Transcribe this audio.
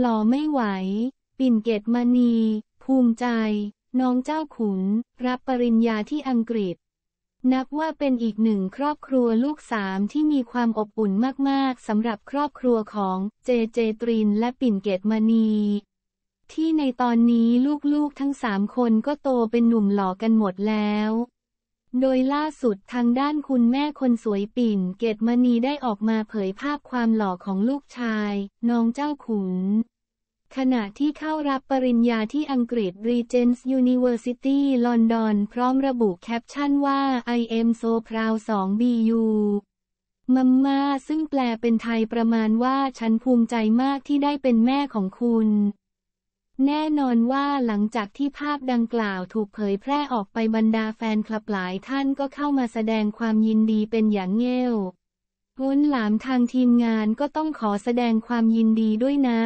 หล่อไม่ไหว ปิ่นเกตมณี ภูมิใจ น้องเจ้าขุน รับปริญญาที่อังกฤษ นับว่าเป็นอีกหนึ่งครอบครัวลูกสามที่มีความอบอุ่นมากๆ สำหรับครอบครัวของเจเจตรินและปิ่นเกตมณี ที่ในตอนนี้ลูก ๆ ทั้งสามคนก็โตเป็นหนุ่มหล่อกันหมดแล้วโดยล่าสุดทางด้านคุณแม่คนสวยปิ่นเกตมณีได้ออกมาเผยภาพความหล่อของลูกชายน้องเจ้าขุน ขณะที่เข้ารับปริญญาที่อังกฤษ Regents University London พร้อมระบุแคปชั่นว่า I am so proud 2 BU มัมมาซึ่งแปลเป็นไทยประมาณว่าฉันภูมิใจมากที่ได้เป็นแม่ของคุณแน่นอนว่าหลังจากที่ภาพดังกล่าวถูกเผยแพร่ออกไปบรรดาแฟนคลับหลายท่านก็เข้ามาแสดงความยินดีเป็นอย่างเงี้ยวล้นหลามทางทีมงานก็ต้องขอแสดงความยินดีด้วยนะ